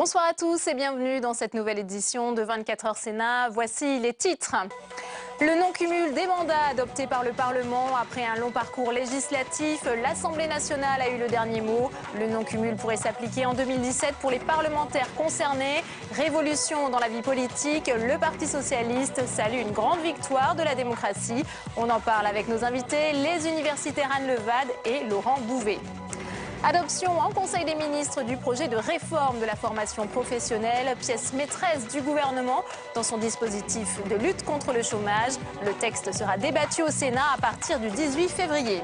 Bonsoir à tous et bienvenue dans cette nouvelle édition de 24 heures Sénat. Voici les titres. Le non-cumul des mandats adoptés par le Parlement après un long parcours législatif, l'Assemblée nationale a eu le dernier mot. Le non-cumul pourrait s'appliquer en 2017 pour les parlementaires concernés. Révolution dans la vie politique, le Parti socialiste salue une grande victoire de la démocratie. On en parle avec nos invités, les universitaires Anne Levade et Laurent Bouvet. Adoption en Conseil des ministres du projet de réforme de la formation professionnelle, pièce maîtresse du gouvernement dans son dispositif de lutte contre le chômage. Le texte sera débattu au Sénat à partir du 18 février.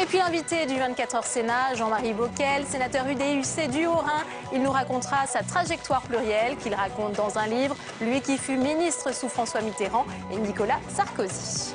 Et puis l'invité du 24h Sénat, Jean-Marie Bocquel, sénateur UDUC du Haut-Rhin, il nous racontera sa trajectoire plurielle qu'il raconte dans un livre, lui qui fut ministre sous François Mitterrand et Nicolas Sarkozy.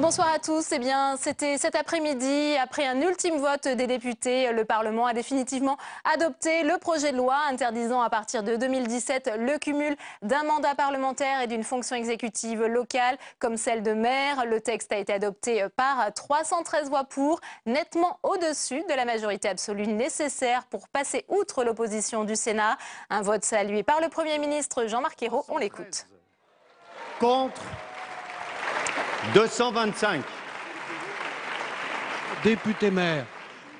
bonsoir à tous. Eh bien, c'était cet après-midi, après un ultime vote des députés, le Parlement a définitivement adopté le projet de loi interdisant à partir de 2017 le cumul d'un mandat parlementaire et d'une fonction exécutive locale comme celle de maire. Le texte a été adopté par 313 voix pour, nettement au-dessus de la majorité absolue nécessaire pour passer outre l'opposition du Sénat. Un vote salué par le Premier ministre Jean-Marc Ayrault. On l'écoute. Contre 225. Député maire,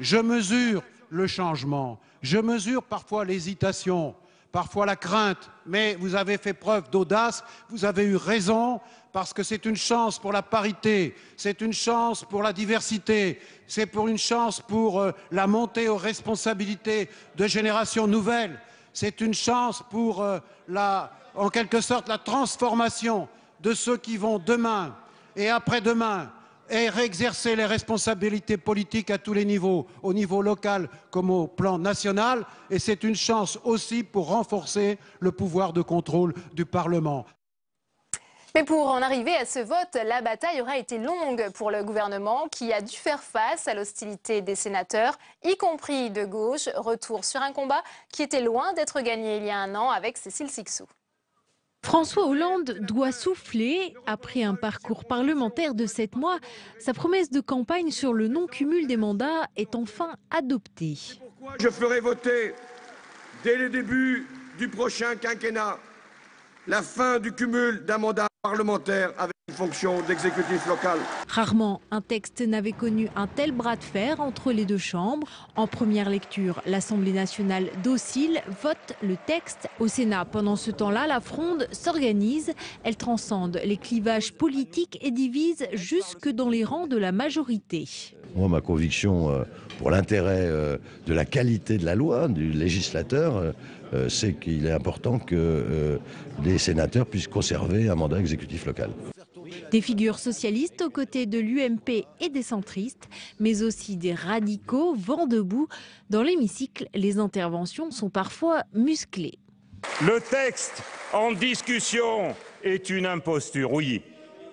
je mesure le changement, je mesure parfois l'hésitation, parfois la crainte, mais vous avez fait preuve d'audace, vous avez eu raison, parce que c'est une chance pour la parité, c'est une chance pour la diversité, c'est pour une chance pour euh, la montée aux responsabilités de générations nouvelles, c'est une chance pour euh, la, en quelque sorte la transformation de ceux qui vont demain et après-demain et réexercer les responsabilités politiques à tous les niveaux, au niveau local comme au plan national. Et c'est une chance aussi pour renforcer le pouvoir de contrôle du Parlement. Mais pour en arriver à ce vote, la bataille aura été longue pour le gouvernement qui a dû faire face à l'hostilité des sénateurs, y compris de gauche. Retour sur un combat qui était loin d'être gagné il y a un an avec Cécile Sixou. François Hollande doit souffler, après un parcours parlementaire de sept mois, sa promesse de campagne sur le non-cumul des mandats est enfin adoptée. Je ferai voter, dès le début du prochain quinquennat, la fin du cumul d'un mandat parlementaire avec fonction d'exécutif local. Rarement un texte n'avait connu un tel bras de fer entre les deux chambres. En première lecture, l'Assemblée nationale docile vote le texte. Au Sénat, pendant ce temps-là, la fronde s'organise. Elle transcende les clivages politiques et divise jusque dans les rangs de la majorité. Moi, ma conviction euh, pour l'intérêt euh, de la qualité de la loi, hein, du législateur, euh, c'est qu'il est important que les sénateurs puissent conserver un mandat exécutif local. Des figures socialistes aux côtés de l'UMP et des centristes, mais aussi des radicaux vent debout. Dans l'hémicycle, les interventions sont parfois musclées. Le texte en discussion est une imposture, oui.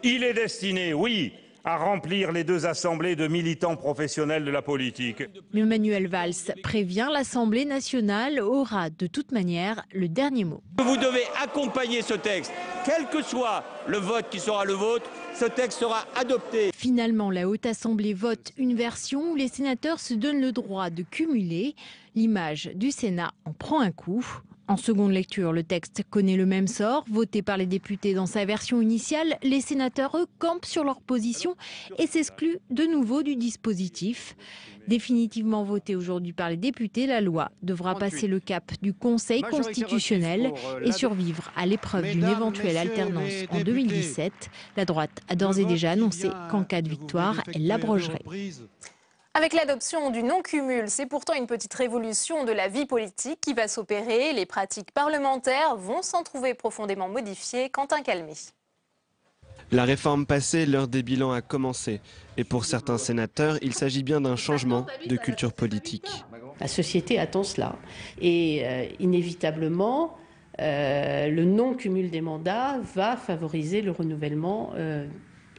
Il est destiné, oui, à remplir les deux assemblées de militants professionnels de la politique. Emmanuel Valls prévient l'Assemblée nationale aura de toute manière le dernier mot. Vous devez accompagner ce texte, quel que soit le vote qui sera le vôtre, ce texte sera adopté. Finalement, la Haute Assemblée vote une version où les sénateurs se donnent le droit de cumuler. L'image du Sénat en prend un coup. En seconde lecture, le texte connaît le même sort. Voté par les députés dans sa version initiale, les sénateurs, eux, campent sur leur position et s'excluent de nouveau du dispositif. Définitivement voté aujourd'hui par les députés, la loi devra passer le cap du Conseil constitutionnel euh, et survivre à l'épreuve d'une éventuelle alternance en 2017. La droite a d'ores et déjà annoncé qu'en cas de victoire, elle l'abrogerait. Avec l'adoption du non-cumul, c'est pourtant une petite révolution de la vie politique qui va s'opérer. Les pratiques parlementaires vont s'en trouver profondément modifiées. Quentin Calmé. La réforme passée, l'heure des bilans a commencé. Et pour certains sénateurs, il s'agit bien d'un changement de culture politique. La société attend cela. Et euh, inévitablement, euh, le non-cumul des mandats va favoriser le renouvellement euh,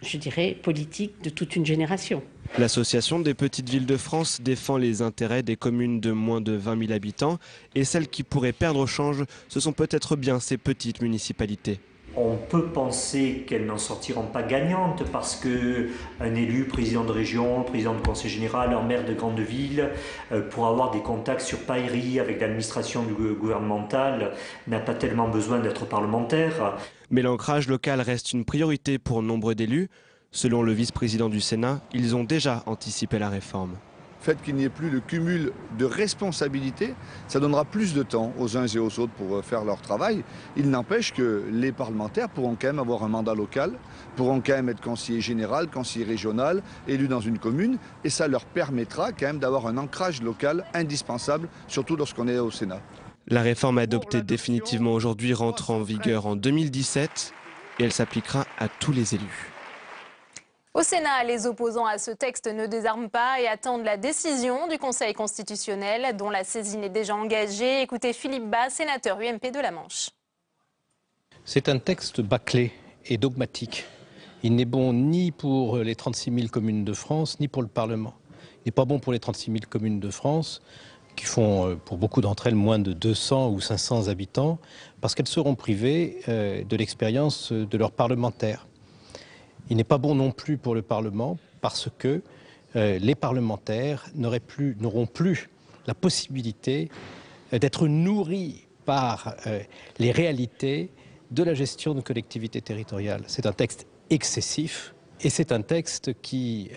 je dirais, politique de toute une génération. L'association des petites villes de France défend les intérêts des communes de moins de 20 000 habitants et celles qui pourraient perdre au change, ce sont peut-être bien ces petites municipalités on peut penser qu'elles n'en sortiront pas gagnantes parce que un élu, président de région, président de conseil général, un maire de grande ville, euh, pour avoir des contacts sur paillerie avec l'administration gouvernementale, n'a pas tellement besoin d'être parlementaire. Mais l'ancrage local reste une priorité pour nombre d'élus. Selon le vice-président du Sénat, ils ont déjà anticipé la réforme. Le fait qu'il n'y ait plus de cumul de responsabilités, ça donnera plus de temps aux uns et aux autres pour euh, faire leur travail. Il n'empêche que les parlementaires pourront quand même avoir un mandat local, pourront quand même être conseiller général, conseiller régional, élu dans une commune, et ça leur permettra quand même d'avoir un ancrage local indispensable, surtout lorsqu'on est au Sénat. La réforme adoptée définitivement aujourd'hui rentre en vigueur en 2017 et elle s'appliquera à tous les élus. Au Sénat, les opposants à ce texte ne désarment pas et attendent la décision du Conseil constitutionnel, dont la saisine est déjà engagée. Écoutez Philippe Bas, sénateur UMP de la Manche. C'est un texte bâclé et dogmatique. Il n'est bon ni pour les 36 000 communes de France, ni pour le Parlement. Il n'est pas bon pour les 36 000 communes de France, qui font euh, pour beaucoup d'entre elles moins de 200 ou 500 habitants, parce qu'elles seront privées euh, de l'expérience de leurs parlementaires. Il n'est pas bon non plus pour le Parlement parce que euh, les parlementaires n'auront plus, la possibilité euh, d'être nourris par euh, les réalités de la gestion de collectivités territoriales. C'est un texte excessif et c'est un texte qui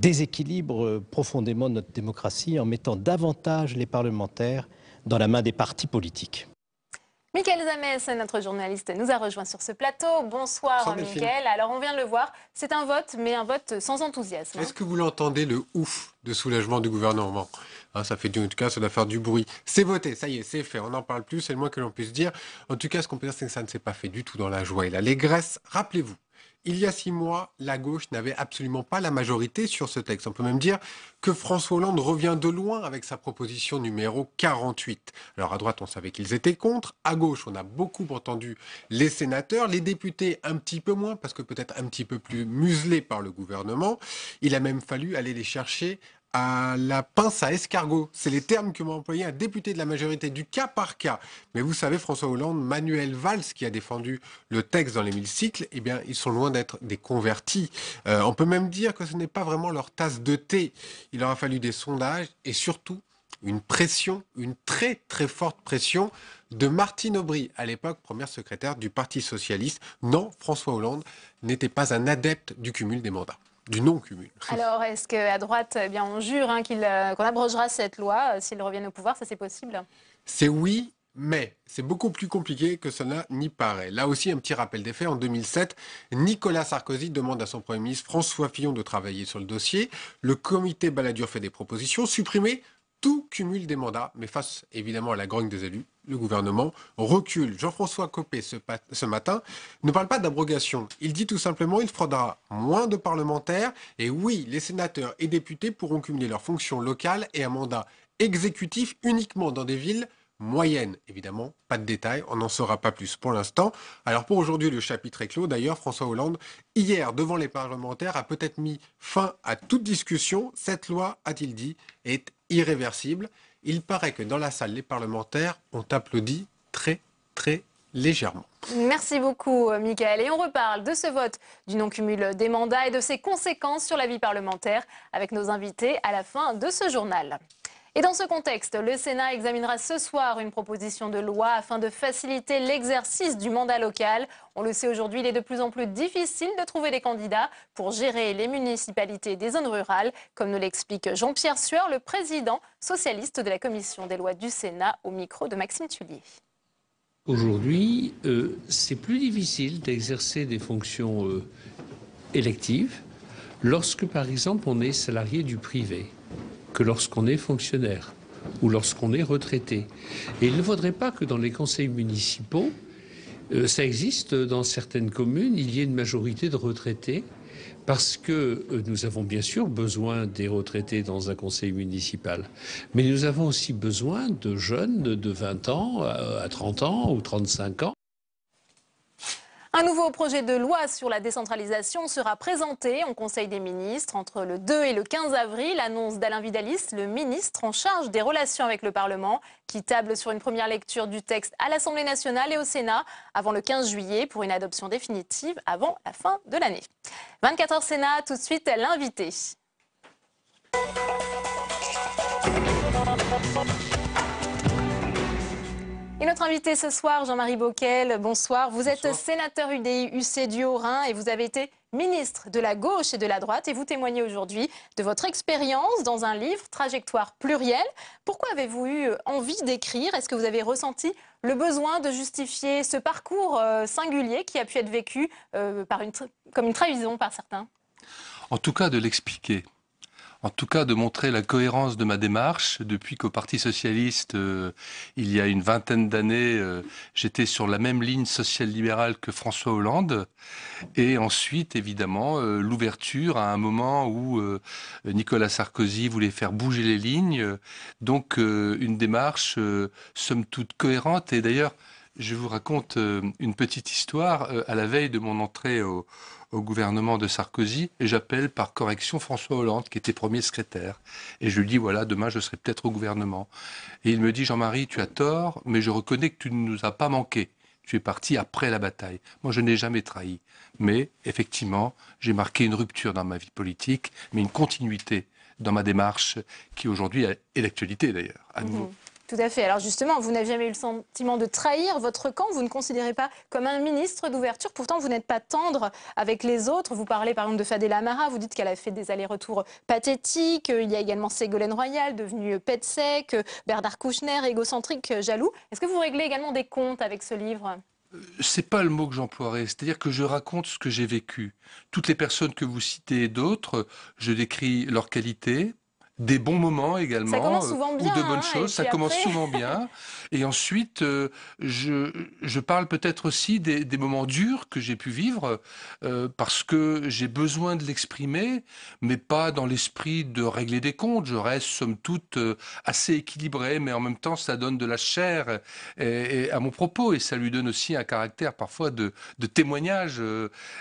déséquilibre profondément notre démocratie en mettant davantage les parlementaires dans la main des partis politiques. Michael Zamès, notre journaliste, nous a rejoint sur ce plateau. Bonsoir, Michel. Alors, on vient de le voir, c'est un vote, mais un vote sans enthousiasme. Est-ce que vous l'entendez, le ouf de soulagement du gouvernement ah, Ça fait du, en tout cas, ça doit faire du bruit. C'est voté, ça y est, c'est fait, on n'en parle plus, c'est le moins que l'on puisse dire. En tout cas, ce qu'on peut dire, c'est que ça ne s'est pas fait du tout dans la joie et l'allégresse. Rappelez-vous, il y a six mois, la gauche n'avait absolument pas la majorité sur ce texte. On peut même dire que François Hollande revient de loin avec sa proposition numéro 48. Alors à droite, on savait qu'ils étaient contre. À gauche, on a beaucoup entendu les sénateurs, les députés un petit peu moins, parce que peut-être un petit peu plus muselés par le gouvernement. Il a même fallu aller les chercher à la pince à escargot. C'est les termes que m'a employé un député de la majorité du cas par cas. Mais vous savez, François Hollande, Manuel Valls, qui a défendu le texte dans les cycles, eh bien, ils sont loin d'être des convertis. Euh, on peut même dire que ce n'est pas vraiment leur tasse de thé. Il a fallu des sondages et surtout une pression, une très très forte pression de Martine Aubry, à l'époque première secrétaire du Parti socialiste. Non, François Hollande n'était pas un adepte du cumul des mandats du non Alors, est-ce qu'à droite, eh bien, on jure hein, euh, qu'on abrogera cette loi s'il euh, s'ils au pouvoir Ça, c'est possible C'est oui. Mais c'est beaucoup plus compliqué que cela n'y paraît. Là aussi, un petit rappel des faits. En 2007, Nicolas Sarkozy demande à son Premier ministre François Fillon de travailler sur le dossier. Le comité Balladur fait des propositions. Supprimer tout cumule des mandats, mais face évidemment à la grogne des élus, le gouvernement recule. Jean-François Copé, ce, matin, ne parle pas d'abrogation. Il dit tout simplement il faudra moins de parlementaires. Et oui, les sénateurs et députés pourront cumuler leurs fonctions locales et un mandat exécutif uniquement dans des villes moyenne. Évidemment, pas de détails, on n'en saura pas plus pour l'instant. Alors pour aujourd'hui, le chapitre est clos. D'ailleurs, François Hollande, hier, devant les parlementaires, a peut-être mis fin à toute discussion. Cette loi, a-t-il dit, est irréversible. Il paraît que dans la salle, les parlementaires ont applaudi très, très légèrement. Merci beaucoup, euh, Michael. Et on reparle de ce vote du non-cumul des mandats et de ses conséquences sur la vie parlementaire avec nos invités à la fin de ce journal. Et dans ce contexte, le Sénat examinera ce soir une proposition de loi afin de faciliter l'exercice du mandat local. On le sait aujourd'hui, il est de plus en plus difficile de trouver des candidats pour gérer les municipalités des zones rurales, comme nous l'explique Jean-Pierre Sueur, le président socialiste de la commission des lois du Sénat, au micro de Maxime Tullier. Aujourd'hui, euh, c'est plus difficile d'exercer des fonctions euh, électives lorsque, par exemple, on est salarié du privé que lorsqu'on est fonctionnaire ou lorsqu'on est retraité. Et il ne faudrait pas que dans les conseils municipaux, euh, ça existe dans certaines communes, il y ait une majorité de retraités, parce que euh, nous avons bien sûr besoin des retraités dans un conseil municipal, mais nous avons aussi besoin de jeunes de 20 ans à 30 ans ou 35 ans un nouveau projet de loi sur la décentralisation sera présenté en Conseil des ministres entre le 2 et le 15 avril, annonce d'Alain Vidalis, le ministre en charge des relations avec le Parlement, qui table sur une première lecture du texte à l'Assemblée nationale et au Sénat avant le 15 juillet pour une adoption définitive avant la fin de l'année. 24 heures Sénat, tout de suite l'invité. Et notre invité ce soir, Jean-Marie boquel bonsoir. Vous êtes sénateur UDI UC du Haut-Rhin et vous avez été ministre de la gauche et de la droite et vous témoignez aujourd'hui de votre expérience dans un livre, Trajectoire plurielle. Pourquoi avez-vous eu envie d'écrire Est-ce que vous avez ressenti le besoin de justifier ce parcours euh, singulier qui a pu être vécu euh, par une comme une trahison par certains En tout cas, de l'expliquer en tout cas de montrer la cohérence de ma démarche. Depuis qu'au Parti socialiste, euh, il y a une vingtaine d'années, euh, j'étais sur la même ligne sociale libérale que François Hollande. Et ensuite, évidemment, euh, l'ouverture à un moment où Nicolas Sarkozy voulait faire bouger les lignes. Donc, une démarche, somme toute, cohérente. Et d'ailleurs, je vous raconte une petite histoire. à la veille de mon entrée au, au gouvernement de Sarkozy et j'appelle par correction François Hollande, qui était premier secrétaire. Et je lui dis, voilà, demain je serai peut-être au gouvernement. Et il me dit, Jean-Marie, tu as tort, mais je reconnais que tu ne nous as pas manqué. Tu es parti après la bataille. Moi, je n'ai jamais trahi. Mais, effectivement, j'ai marqué une rupture dans ma vie politique, mais une continuité dans ma démarche qui aujourd'hui est l'actualité, d'ailleurs, à nouveau. Mmh. Tout à fait. Alors justement, vous n'avez jamais eu le sentiment de trahir votre camp. Vous ne considérez pas comme un ministre d'ouverture. Pourtant, vous n'êtes pas tendre avec les autres. Vous parlez par exemple de Fadela Amara. Vous dites qu'elle a fait des allers-retours pathétiques. Il y a également Ségolène Royal, devenue pet Bernard Kouchner, égocentrique, jaloux. Est-ce que vous réglez également des comptes avec ce livre euh, c'est pas le mot que j'emploierais, c'est-à-dire que je raconte ce que j'ai vécu. Toutes les personnes que vous citez et d'autres, je décris leurs qualités, des bons moments également, ou de bonnes choses. Ça commence souvent euh, bien. Hein, et ensuite, euh, je, parle peut-être aussi des, moments durs que j'ai pu vivre euh, parce que j'ai besoin de l'exprimer, mais pas dans l'esprit de régler des comptes. Je reste somme toute assez équilibré, mais en même temps, ça donne de la chair et, à mon propos et ça lui donne aussi un caractère parfois de, témoignage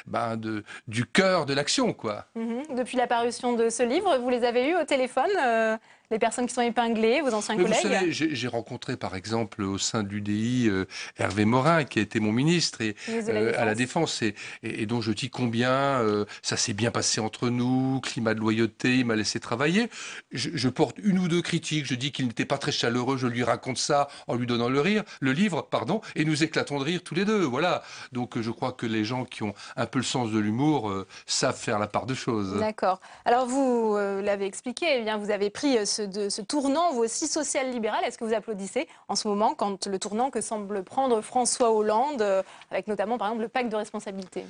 ben, de, du cœur de l'action, mhm. Depuis la parution de ce livre, vous les avez eus au téléphone téléphone euh, les personnes qui sont épinglées, vos anciens collègues J'ai rencontré par exemple au sein de l'UDI euh, Hervé Morin, qui a été mon ministre et, euh, à la Défense, et, et, dont je dis combien euh, ça s'est bien passé entre nous, climat de loyauté, il m'a laissé travailler. Je, porte une ou deux critiques, je dis qu'il n'était pas très chaleureux, je lui raconte ça en lui donnant le rire, le livre, pardon, et nous éclatons de rire tous les deux. Voilà. Donc je crois que les gens qui ont un peu le sens de l'humour savent faire la part de choses. D'accord. Alors vous l'avez expliqué, eh bien vous avez pris ce, ce, tournant aussi social-libéral Est-ce que vous applaudissez en ce moment quand le tournant que semble prendre François Hollande, euh, avec notamment par exemple le pacte de responsabilité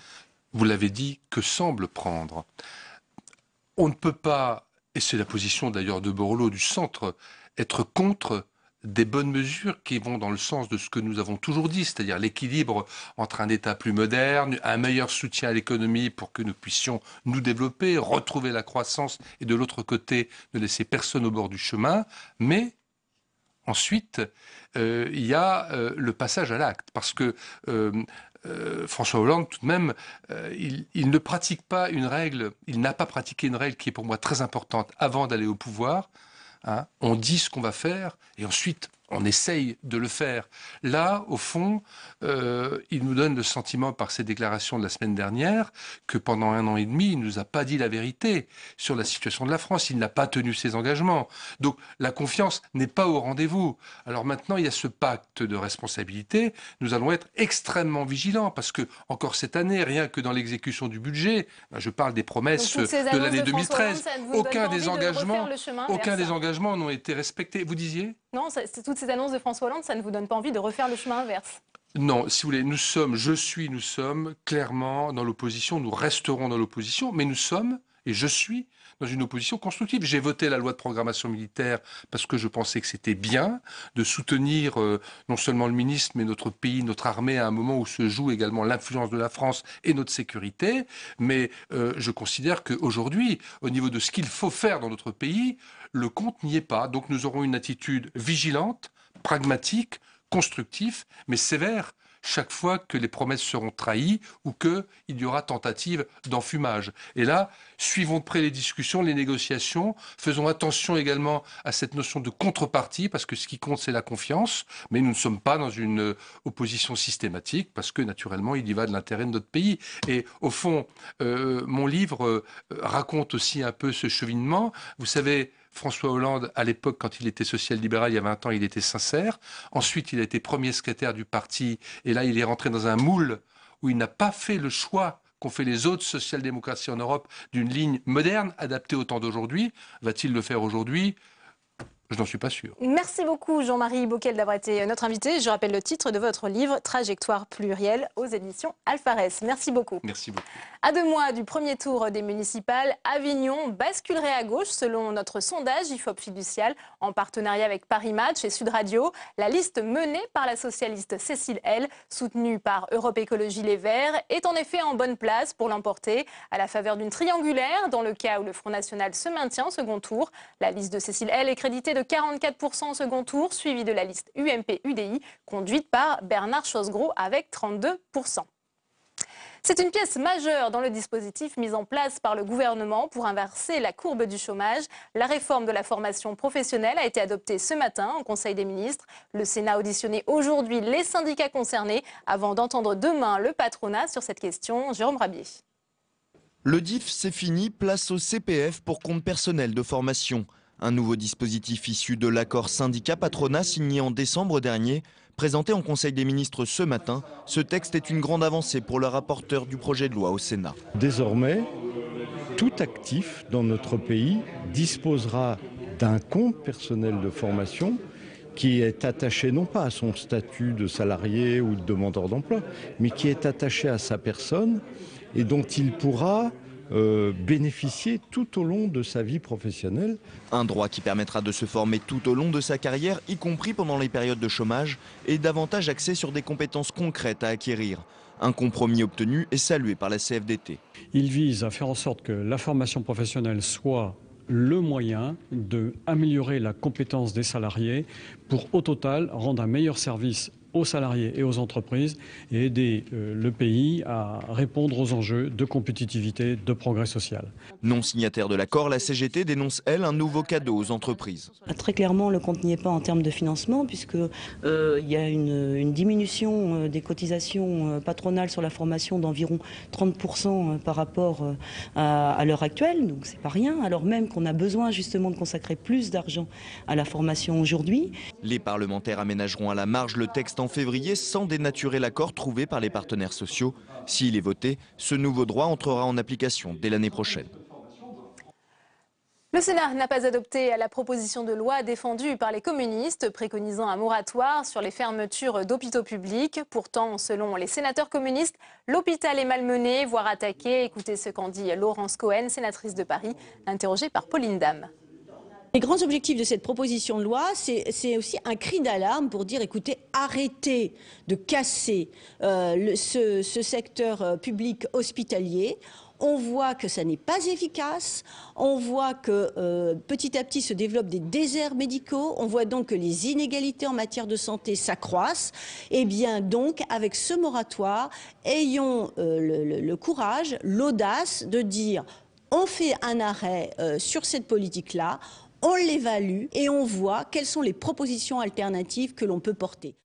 Vous l'avez dit, que semble prendre On ne peut pas, et c'est la position d'ailleurs de Borloo du centre, être contre des bonnes mesures qui vont dans le sens de ce que nous avons toujours dit, c'est-à-dire l'équilibre entre un État plus moderne, un meilleur soutien à l'économie pour que nous puissions nous développer, retrouver la croissance et de l'autre côté ne laisser personne au bord du chemin, mais ensuite euh, il y a euh, le passage à l'acte parce que euh, François Hollande, tout de même, il, ne pratique pas une règle, il n'a pas pratiqué une règle qui est pour moi très importante avant d'aller au pouvoir, Hein, on dit ce qu'on va faire et ensuite on essaye de le faire. Là, au fond, euh, il nous donne le sentiment par ses déclarations de la semaine dernière que pendant un an et demi, il ne nous a pas dit la vérité sur la situation de la France. Il n'a pas tenu ses engagements. Donc la confiance n'est pas au rendez-vous. Alors maintenant, il y a ce pacte de responsabilité. Nous allons être extrêmement vigilants parce que encore cette année, rien que dans l'exécution du budget, ben, je parle des promesses de l'année 2013, aucun des engagements, aucun des engagements n'ont été respectés. Vous disiez non, toutes ces annonces de François Hollande, ça ne vous donne pas envie de refaire le chemin inverse non, si vous voulez, nous sommes, je suis, nous sommes clairement dans l'opposition, nous resterons dans l'opposition, mais nous sommes, et je suis, dans une opposition constructive. J'ai voté la loi de programmation militaire parce que je pensais que c'était bien de soutenir euh, non seulement le ministre, mais notre pays, notre armée, à un moment où se joue également l'influence de la France et notre sécurité. Mais euh, je considère qu'aujourd'hui, au niveau de ce qu'il faut faire dans notre pays, le compte n'y est pas, donc nous aurons une attitude vigilante, pragmatique, constructive, mais sévère chaque fois que les promesses seront trahies ou qu'il y aura tentative d'enfumage. Et là, suivons de près les discussions, les négociations, faisons attention également à cette notion de contrepartie, parce que ce qui compte, c'est la confiance, mais nous ne sommes pas dans une opposition systématique, parce que naturellement, il y va de l'intérêt de notre pays. Et au fond, euh, mon livre euh, raconte aussi un peu ce cheminement. Vous savez, François Hollande, à l'époque, quand il était social-libéral, il y a 20 ans, il était sincère. Ensuite, il a été premier secrétaire du parti. Et là, il est rentré dans un moule où il n'a pas fait le choix qu'ont fait les autres social-démocraties en Europe d'une ligne moderne adaptée au temps d'aujourd'hui. Va-t-il le faire aujourd'hui je n'en suis pas sûr. Merci beaucoup Jean-Marie Bocquel d'avoir été notre invité. Je rappelle le titre de votre livre Trajectoire plurielle aux éditions Alfares. Merci beaucoup. Merci beaucoup. À deux mois du premier tour des municipales, Avignon basculerait à gauche selon notre sondage IFOP fiducial en partenariat avec Paris Match et Sud Radio. La liste menée par la socialiste Cécile L, soutenue par Europe Écologie Les Verts, est en effet en bonne place pour l'emporter à la faveur d'une triangulaire dans le cas où le Front National se maintient au second tour. La liste de Cécile L est créditée de 44% au second tour, suivi de la liste UMP-UDI, conduite par Bernard Chosgros avec 32%. C'est une pièce majeure dans le dispositif mis en place par le gouvernement pour inverser la courbe du chômage. La réforme de la formation professionnelle a été adoptée ce matin en Conseil des ministres. Le Sénat a auditionné aujourd'hui les syndicats concernés avant d'entendre demain le patronat sur cette question. Jérôme Rabier. Le DIF, c'est fini, place au CPF pour compte personnel de formation. Un nouveau dispositif issu de l'accord syndicat-patronat signé en décembre dernier. Présenté en Conseil des ministres ce matin, ce texte est une grande avancée pour le rapporteur du projet de loi au Sénat. Désormais, tout actif dans notre pays disposera d'un compte personnel de formation qui est attaché non pas à son statut de salarié ou de demandeur d'emploi, mais qui est attaché à sa personne et dont il pourra euh, bénéficier tout au long de sa vie professionnelle. Un droit qui permettra de se former tout au long de sa carrière, y compris pendant les périodes de chômage, et davantage axé sur des compétences concrètes à acquérir. Un compromis obtenu et salué par la CFDT. Il vise à faire en sorte que la formation professionnelle soit le moyen d'améliorer la compétence des salariés pour au total rendre un meilleur service aux salariés et aux entreprises et aider euh, le pays à répondre aux enjeux de compétitivité, de progrès social. Non signataire de l'accord, la CGT dénonce, elle, un nouveau cadeau aux entreprises. Bah, très clairement, le compte pas en termes de financement, puisqu'il euh, y a une, diminution euh, des cotisations euh, patronales sur la formation d'environ 30% par rapport à, à l'heure actuelle, donc c'est pas rien, alors même qu'on a besoin justement de consacrer plus d'argent à la formation aujourd'hui. Les parlementaires aménageront à la marge le texte en en février sans dénaturer l'accord trouvé par les partenaires sociaux. S'il est voté, ce nouveau droit entrera en application dès l'année prochaine. Le Sénat n'a pas adopté la proposition de loi défendue par les communistes préconisant un moratoire sur les fermetures d'hôpitaux publics. Pourtant, selon les sénateurs communistes, l'hôpital est malmené, voire attaqué. Écoutez ce qu'en dit Laurence Cohen, sénatrice de Paris, interrogée par Pauline Dame. Les grands objectifs de cette proposition de loi, c'est aussi un cri d'alarme pour dire, écoutez, arrêtez de casser euh, ce, secteur euh, public hospitalier on voit que ça n'est pas efficace, on voit que euh, petit à petit se développent des déserts médicaux, on voit donc que les inégalités en matière de santé s'accroissent. Et eh bien donc, avec ce moratoire, ayons le, courage, l'audace de dire on fait un arrêt sur cette politique-là, on l'évalue et on voit quelles sont les propositions alternatives que l'on peut porter.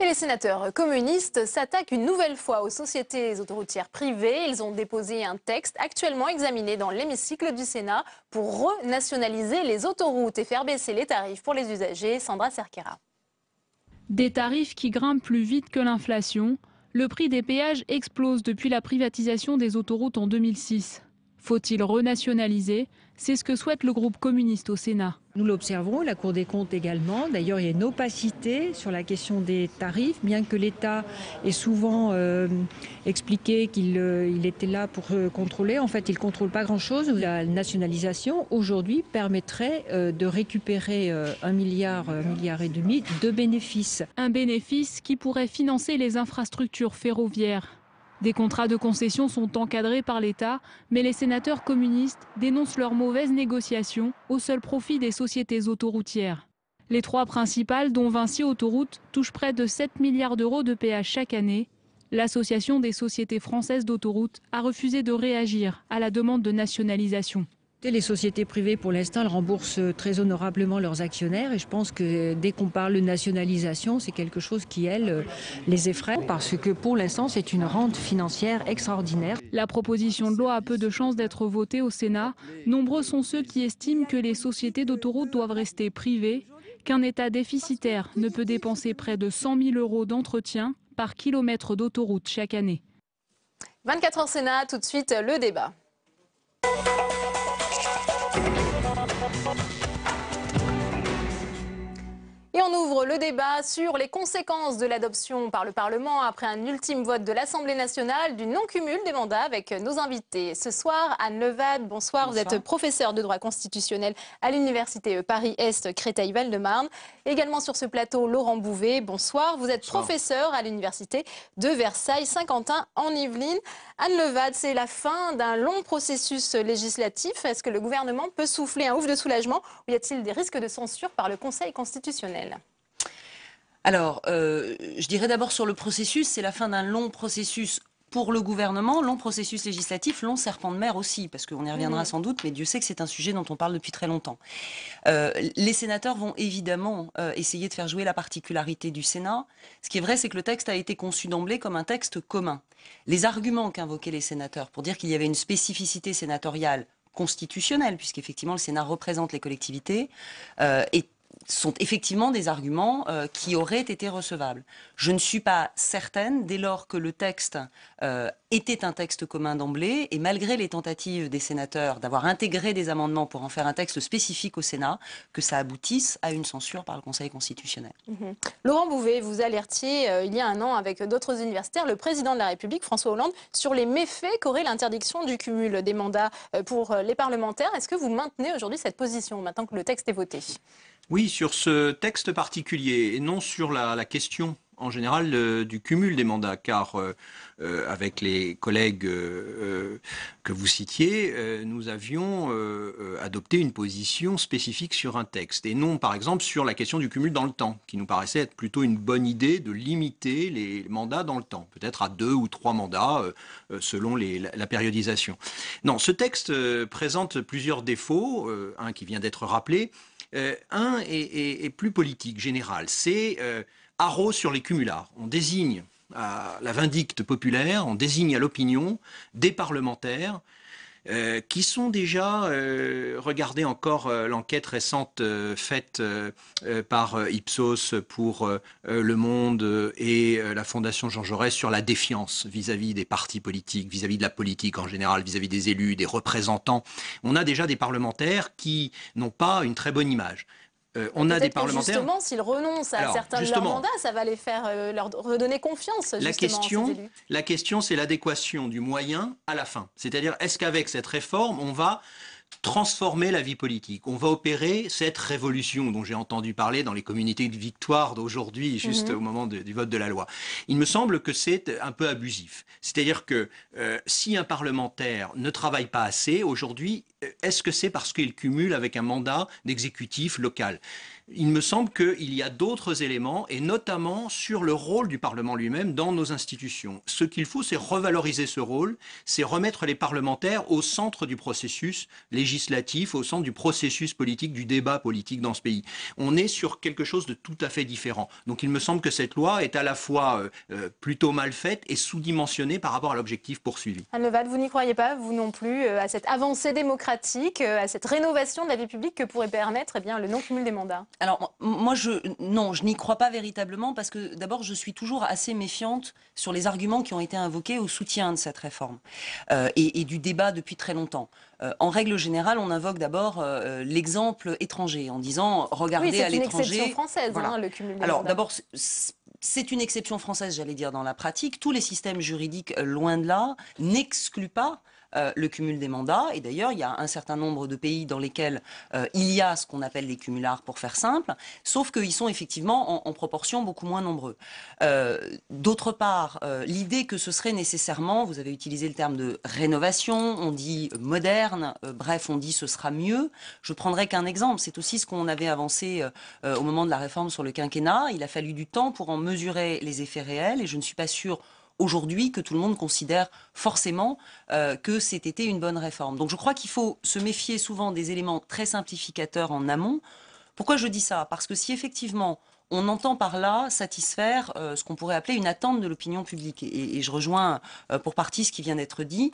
Et les sénateurs communistes s'attaquent une nouvelle fois aux sociétés autoroutières privées. Ils ont déposé un texte actuellement examiné dans l'hémicycle du Sénat pour renationaliser les autoroutes et faire baisser les tarifs pour les usagers. Sandra Cerquera. Des tarifs qui grimpent plus vite que l'inflation. Le prix des péages explose depuis la privatisation des autoroutes en 2006. Faut-il renationaliser C'est ce que souhaite le groupe communiste au Sénat. Nous l'observons, la Cour des comptes également. D'ailleurs, il y a une opacité sur la question des tarifs, bien que l'État ait souvent euh, expliqué qu'il euh, était là pour euh, contrôler. En fait, il ne contrôle pas grand-chose. La nationalisation, aujourd'hui, permettrait de récupérer un milliard, milliard et demi de bénéfices. Un bénéfice qui pourrait financer les infrastructures ferroviaires, des contrats de concession sont encadrés par l'État, mais les sénateurs communistes dénoncent leurs mauvaises négociations au seul profit des sociétés autoroutières. Les trois principales, dont Vinci Autoroute, touchent près de 7 milliards d'euros de péage chaque année. L'Association des sociétés françaises d'autoroutes a refusé de réagir à la demande de nationalisation. Les sociétés privées, pour l'instant, elles remboursent euh, très honorablement leurs actionnaires et je pense que euh, dès qu'on parle de nationalisation, c'est quelque chose qui, elles, euh, les effraie parce que pour l'instant, c'est une rente financière extraordinaire. La proposition de loi a peu de chances d'être votée au Sénat. Nombreux sont ceux qui estiment que les sociétés d'autoroute doivent rester privées, qu'un État déficitaire ne peut dépenser près de 100 000 euros d'entretien par kilomètre d'autoroute chaque année. 24 ans Sénat, tout de suite le débat. Thank you. Et on ouvre le débat sur les conséquences de l'adoption par le Parlement après un ultime vote de l'Assemblée nationale du non-cumul des mandats avec nos invités. Ce soir, Anne Levade, bonsoir. Vous êtes professeur de droit constitutionnel à l'Université Paris-Est Créteil-Val-de-Marne. Également sur ce plateau, Laurent Bouvet, bonsoir. Vous êtes professeur à l'Université de Versailles-Saint-Quentin en Yvelines. Anne Levade, c'est la fin d'un long processus législatif. Est-ce que le gouvernement peut souffler un ouf de soulagement ou y a-t-il des risques de censure par le Conseil constitutionnel alors, euh, je dirais d'abord sur le processus, c'est la fin d'un long processus pour le gouvernement, long processus législatif, long serpent de mer aussi, parce qu'on y reviendra mhm. sans doute, mais Dieu sait que c'est un sujet dont on parle depuis très longtemps. Euh, les sénateurs vont évidemment euh, essayer de faire jouer la particularité du Sénat. Ce qui est vrai, c'est que le texte a été conçu d'emblée comme un texte commun. Les arguments qu'invoquaient les sénateurs pour dire qu'il y avait une spécificité sénatoriale constitutionnelle, puisqu'effectivement le Sénat représente les collectivités, euh, sont effectivement des arguments euh, qui auraient été recevables. Je ne suis pas certaine, dès lors que le texte euh, était un texte commun d'emblée, et malgré les tentatives des sénateurs d'avoir intégré des amendements pour en faire un texte spécifique au Sénat, que ça aboutisse à une censure par le Conseil constitutionnel. Mhm. Laurent Bouvet, vous alertiez euh, il y a un an avec d'autres universitaires, le président de la République, François Hollande, sur les méfaits qu'aurait l'interdiction du cumul des mandats pour les parlementaires. Est-ce que vous maintenez aujourd'hui cette position maintenant que le texte est voté oui, sur ce texte particulier, et non sur la, question en général euh, du cumul des mandats, car euh, euh, avec les collègues que vous citiez, nous avions adopté une position spécifique sur un texte, et non par exemple sur la question du cumul dans le temps, qui nous paraissait être plutôt une bonne idée de limiter les mandats dans le temps, peut-être à deux ou trois mandats selon la, périodisation. Non, ce texte présente plusieurs défauts, un qui vient d'être rappelé, euh, un est, plus politique, général. C'est euh, sur les cumulards. On désigne à la vindicte populaire, on désigne à l'opinion des parlementaires euh, qui sont déjà, euh, regardez encore euh, l'enquête récente faite par Ipsos pour Le Monde et la Fondation Jean Jaurès sur la défiance vis-à-vis des partis politiques, vis-à-vis de la politique en général, vis à -vis des élus, des représentants. On a déjà des parlementaires qui n'ont pas une très bonne image. Euh, on a des parlementaires. Justement, s'ils renoncent à certains de mandats, ça va les faire euh, leur redonner confiance. La question, la question, c'est l'adéquation du moyen à la fin. C'est-à-dire, est-ce qu'avec cette réforme, on va transformer la vie politique. On va opérer cette révolution dont j'ai entendu parler dans les communautés de victoire d'aujourd'hui, mhm. juste au moment du vote de la loi. Il me semble que c'est un peu abusif. C'est-à-dire que euh, si un parlementaire ne travaille pas assez aujourd'hui, euh, est-ce que c'est parce qu'il cumule avec un mandat d'exécutif local il me semble qu'il y a d'autres éléments, et notamment sur le rôle du Parlement lui-même dans nos institutions. Ce qu'il faut, c'est revaloriser ce rôle, c'est remettre les parlementaires au centre du processus, les législatif, au centre du processus politique, du débat politique dans ce pays. On est sur quelque chose de tout à fait différent. Donc il me semble que cette loi est à la fois euh, euh, plutôt mal faite et sous-dimensionnée par rapport à l'objectif poursuivi. Anne Leval, vous n'y croyez pas, vous non plus, euh, à cette avancée démocratique, à cette rénovation de la vie publique que pourrait permettre eh bien, le non-cumul des mandats Alors moi, je, non, je n'y crois pas véritablement parce que d'abord, je suis toujours assez méfiante sur les arguments qui ont été invoqués au soutien de cette réforme et, et du débat depuis très longtemps. Euh, en règle générale, on invoque d'abord euh, euh, l'exemple étranger en disant regardez à l'étranger. C'est une exception française, hein, le cumul. Alors d'abord, c'est une exception française, j'allais dire, dans la pratique. Tous les systèmes juridiques, loin de là, n'excluent pas euh, le cumul des mandats. Et d'ailleurs, il y a un certain nombre de pays dans lesquels euh, il y a ce qu'on appelle des cumulards, pour faire simple, sauf qu'ils sont effectivement en, proportion beaucoup moins nombreux. Euh, d'autre part, l'idée que ce serait nécessairement, vous avez utilisé le terme de rénovation, on dit moderne, bref, on dit ce sera mieux. Je prendrai qu'un exemple, c'est aussi ce qu'on avait avancé au moment de la réforme sur le quinquennat. Il a fallu du temps pour en mesurer les effets réels et je ne suis pas sûre aujourd'hui que tout le monde considère forcément euh, que c'était une bonne réforme. Donc je crois qu'il faut se méfier souvent des éléments très simplificateurs en amont. Pourquoi je dis ça Parce que si effectivement on entend par là satisfaire euh, ce qu'on pourrait appeler une attente de l'opinion publique. Et, je rejoins euh, pour partie ce qui vient d'être dit.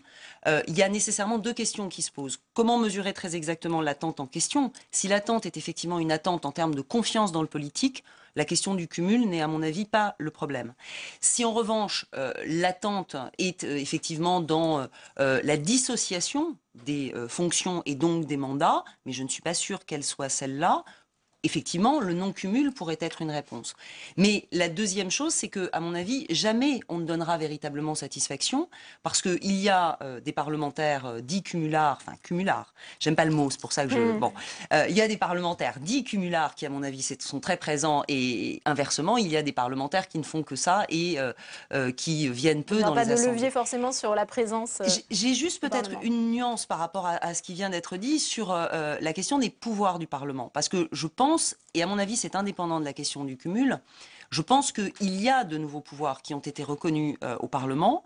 il y a nécessairement deux questions qui se posent. Comment mesurer très exactement l'attente en question Si l'attente est effectivement une attente en termes de confiance dans le politique, la question du cumul n'est à mon avis pas le problème. Si en revanche euh, l'attente est euh, effectivement dans euh, la dissociation des fonctions et donc des mandats, mais je ne suis pas sûre qu'elle soit celle-là, effectivement, le non-cumul pourrait être une réponse. Mais la deuxième chose, c'est que, à mon avis, jamais on ne donnera véritablement satisfaction, parce qu'il y a euh, des parlementaires euh, dits cumulards, enfin cumulards, j'aime pas le mot, c'est pour ça que je... Hmm. Bon, euh, il y a des parlementaires dits cumulards qui, à mon avis, sont très présents, et inversement, il y a des parlementaires qui ne font que ça et qui viennent peu dans les assemblées. de levier forcément sur la présence. J'ai juste peut-être une nuance par rapport à ce qui vient d'être dit sur la question des pouvoirs du Parlement, parce que je pense et à mon avis c'est indépendant de la question du cumul, je pense qu'il y a de nouveaux pouvoirs qui ont été reconnus euh, au Parlement.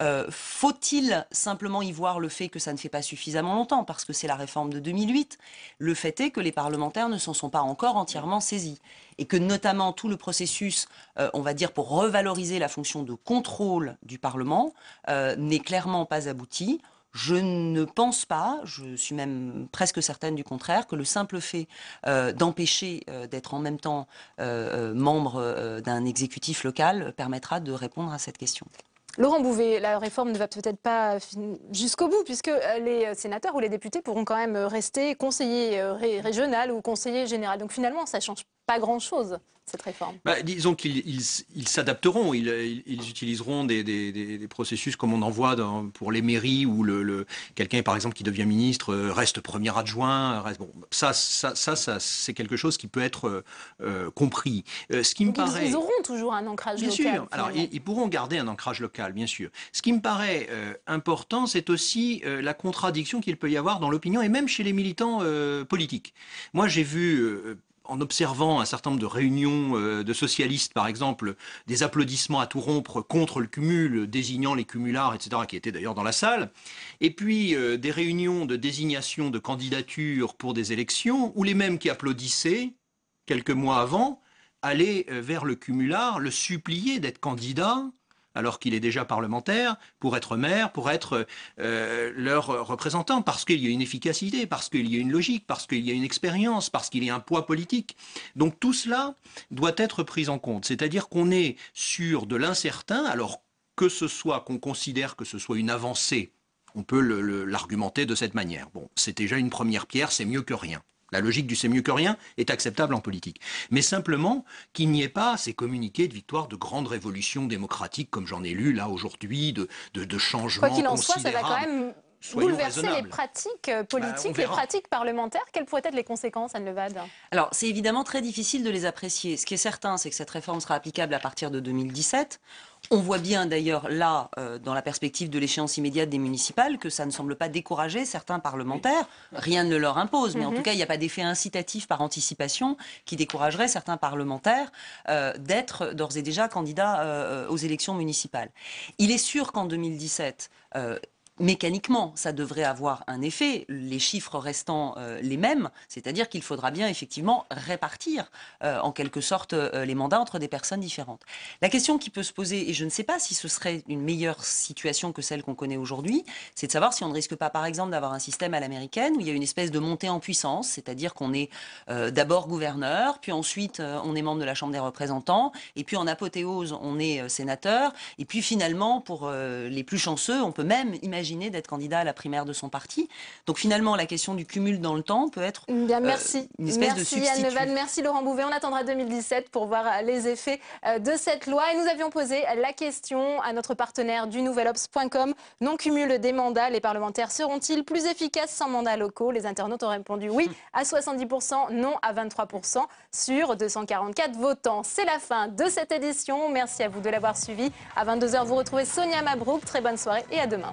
Euh, faut-il simplement y voir le fait que ça ne fait pas suffisamment longtemps, parce que c'est la réforme de 2008 Le fait est que les parlementaires ne s'en sont pas encore entièrement saisis, et que notamment tout le processus, euh, on va dire, pour revaloriser la fonction de contrôle du Parlement n'est clairement pas abouti. Je ne pense pas, je suis même presque certaine du contraire, que le simple fait euh, d'empêcher euh, d'être en même temps euh, membre d'un exécutif local permettra de répondre à cette question. Laurent Bouvet, la réforme ne va peut-être pas jusqu'au bout, puisque les sénateurs ou les députés pourront quand même rester conseiller régional ou conseiller général. Donc finalement, ça change pas grand-chose, cette réforme bah, Disons qu'ils s'adapteront, ils, utiliseront des, processus comme on en voit dans, pour les mairies, où le, quelqu'un, par exemple, qui devient ministre, euh, reste premier adjoint. bon, ça, ça, ça, c'est quelque chose qui peut être euh, euh, compris. ce qui me paraît... Ils auront toujours un ancrage local. Bien sûr, alors ils, pourront garder un ancrage local, bien sûr. Ce qui me paraît important, c'est aussi la contradiction qu'il peut y avoir dans l'opinion et même chez les militants politiques. Moi, j'ai vu en observant un certain nombre de réunions euh, de socialistes, par exemple, des applaudissements à tout rompre contre le cumul, désignant les cumulards, etc., qui étaient d'ailleurs dans la salle, et puis euh, des réunions de désignation de candidatures pour des élections, où les mêmes qui applaudissaient, quelques mois avant, allaient euh, vers le cumulard, le supplier d'être candidat, alors qu'il est déjà parlementaire, pour être maire, pour être euh, leur représentant, parce qu'il y a une efficacité, parce qu'il y a une logique, parce qu'il y a une expérience, parce qu'il y a un poids politique. Donc tout cela doit être pris en compte. C'est-à-dire qu'on est sur de l'incertain, alors que ce soit qu'on considère que ce soit une avancée, on peut l'argumenter de cette manière. Bon, c'est déjà une première pierre, c'est mieux que rien. La logique du c'est mieux que rien est acceptable en politique. Mais simplement qu'il n'y ait pas ces communiqués de victoire de grandes révolutions démocratiques comme j'en ai lu là aujourd'hui, de, de, de Quoi qu'il en soit, ça va quand même bouleverser les pratiques euh, bah, politiques, les pratiques parlementaires. Quelles pourraient être les conséquences, Anne Levade Alors, c'est évidemment très difficile de les apprécier. Ce qui est certain, c'est que cette réforme sera applicable à partir de 2017. On voit bien d'ailleurs là, euh, dans la perspective de l'échéance immédiate des municipales, que ça ne semble pas décourager certains parlementaires. Rien ne leur impose, mais en mhm. tout cas, il n'y a pas d'effet incitatif par anticipation qui découragerait certains parlementaires euh, d'être d'ores et déjà candidats aux élections municipales. Il est sûr qu'en 2017, mécaniquement, ça devrait avoir un effet, les chiffres restant euh, les mêmes, c'est-à-dire qu'il faudra bien effectivement répartir euh, en quelque sorte euh, les mandats entre des personnes différentes. La question qui peut se poser, et je ne sais pas si ce serait une meilleure situation que celle qu'on connaît aujourd'hui, c'est de savoir si on ne risque pas par exemple d'avoir un système à l'américaine où il y a une espèce de montée en puissance, c'est-à-dire qu'on est, est d'abord gouverneur, puis ensuite on est membre de la Chambre des représentants, et puis en apothéose on est sénateur, et puis finalement pour les plus chanceux on peut même imaginer d'être candidat à la primaire de son parti. Donc finalement, la question du cumul dans le temps peut être eh Bien, euh, merci. une espèce merci de Yann merci Laurent Bouvet. On attendra 2017 pour voir euh, les effets euh, de cette loi. Et nous avions posé la question à notre partenaire du nouvelops.com. Non-cumul des mandats, les parlementaires seront-ils plus efficaces sans mandats locaux Les internautes ont répondu oui à 70%, non à 23% sur 244 votants. C'est la fin de cette édition. Merci à vous de l'avoir suivi. À 22h, vous retrouvez Sonia Mabrouk. Très bonne soirée et à demain.